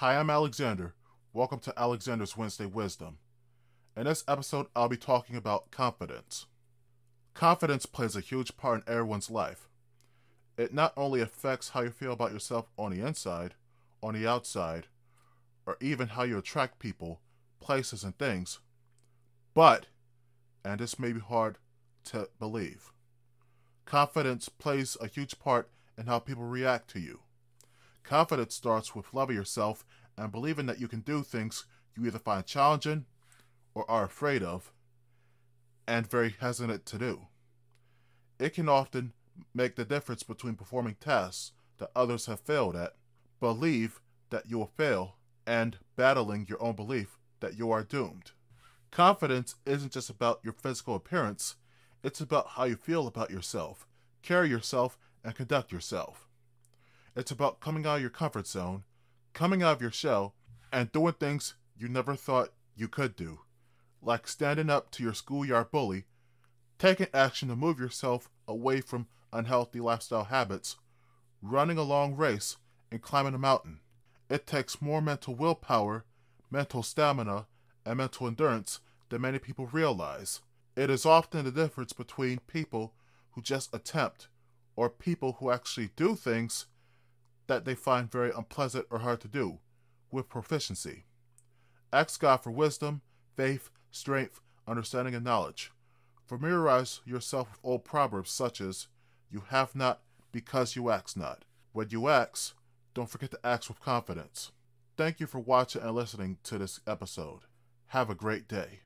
Hi, I'm Alexander. Welcome to Alexander's Wednesday Wisdom. In this episode, I'll be talking about confidence. Confidence plays a huge part in everyone's life. It not only affects how you feel about yourself on the inside, on the outside, or even how you attract people, places, and things, but, and this may be hard to believe, confidence plays a huge part in how people react to you. Confidence starts with loving yourself and believing that you can do things you either find challenging or are afraid of and very hesitant to do. It can often make the difference between performing tasks that others have failed at, believe that you will fail, and battling your own belief that you are doomed. Confidence isn't just about your physical appearance, it's about how you feel about yourself, carry yourself, and conduct yourself. It's about coming out of your comfort zone, coming out of your shell, and doing things you never thought you could do, like standing up to your schoolyard bully, taking action to move yourself away from unhealthy lifestyle habits, running a long race, and climbing a mountain. It takes more mental willpower, mental stamina, and mental endurance than many people realize. It is often the difference between people who just attempt or people who actually do things that they find very unpleasant or hard to do, with proficiency. Ask God for wisdom, faith, strength, understanding, and knowledge. Familiarize yourself with old proverbs such as, You have not because you ask not. When you ask, don't forget to ask with confidence. Thank you for watching and listening to this episode. Have a great day.